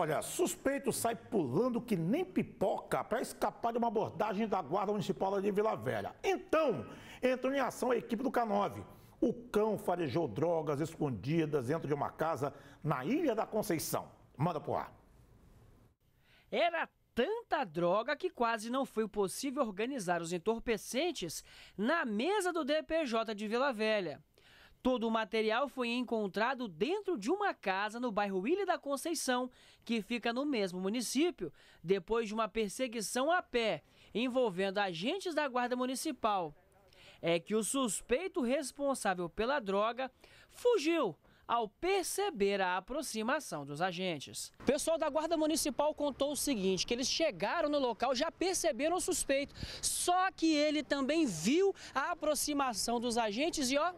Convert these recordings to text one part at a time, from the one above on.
Olha, suspeito sai pulando que nem pipoca para escapar de uma abordagem da Guarda Municipal de Vila Velha. Então, entrou em ação a equipe do K9. O cão farejou drogas escondidas dentro de uma casa na Ilha da Conceição. Manda por ar. Era tanta droga que quase não foi possível organizar os entorpecentes na mesa do DPJ de Vila Velha. Todo o material foi encontrado dentro de uma casa no bairro Ilha da Conceição, que fica no mesmo município, depois de uma perseguição a pé envolvendo agentes da Guarda Municipal. É que o suspeito responsável pela droga fugiu ao perceber a aproximação dos agentes. O pessoal da Guarda Municipal contou o seguinte, que eles chegaram no local, já perceberam o suspeito, só que ele também viu a aproximação dos agentes e ó,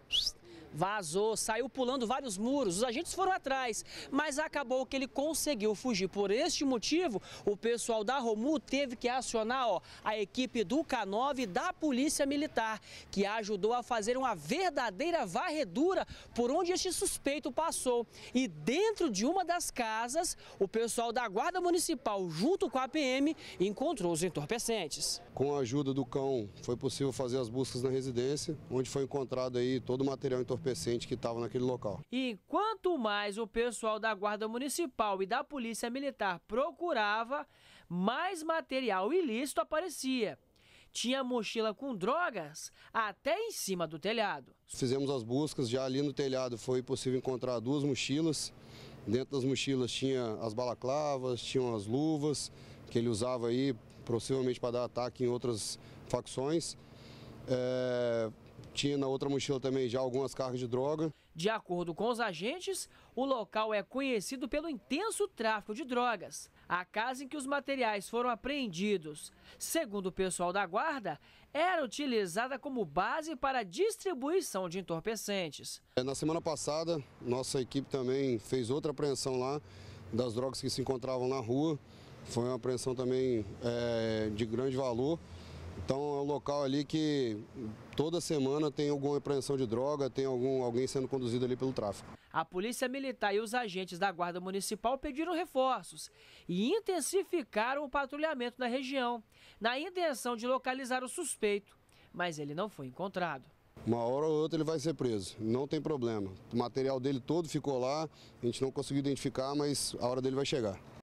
vazou, saiu pulando vários muros, os agentes foram atrás, mas acabou que ele conseguiu fugir. Por este motivo, o pessoal da Romu teve que acionar ó, a equipe do K9 da Polícia Militar, que ajudou a fazer uma verdadeira varredura por onde este suspeito passou. E dentro de uma das casas, o pessoal da Guarda Municipal, junto com a PM, encontrou os entorpecentes. Com a ajuda do cão, foi possível fazer as buscas na residência, onde foi encontrado aí todo o material entorpecente entorpecente que estava naquele local. E quanto mais o pessoal da Guarda Municipal e da Polícia Militar procurava, mais material ilícito aparecia tinha mochila com drogas até em cima do telhado. Fizemos as buscas, já ali no telhado foi possível encontrar duas mochilas. Dentro das mochilas tinha as balaclavas, tinham as luvas que ele usava aí, possivelmente para dar ataque em outras facções. É... Tinha na outra mochila também já algumas cargas de droga. De acordo com os agentes, o local é conhecido pelo intenso tráfico de drogas. A casa em que os materiais foram apreendidos, segundo o pessoal da guarda, era utilizada como base para a distribuição de entorpecentes. É, na semana passada, nossa equipe também fez outra apreensão lá das drogas que se encontravam na rua. Foi uma apreensão também é, de grande valor. Então é um local ali que toda semana tem alguma apreensão de droga, tem algum, alguém sendo conduzido ali pelo tráfico. A Polícia Militar e os agentes da Guarda Municipal pediram reforços e intensificaram o patrulhamento na região, na intenção de localizar o suspeito, mas ele não foi encontrado. Uma hora ou outra ele vai ser preso, não tem problema. O material dele todo ficou lá, a gente não conseguiu identificar, mas a hora dele vai chegar.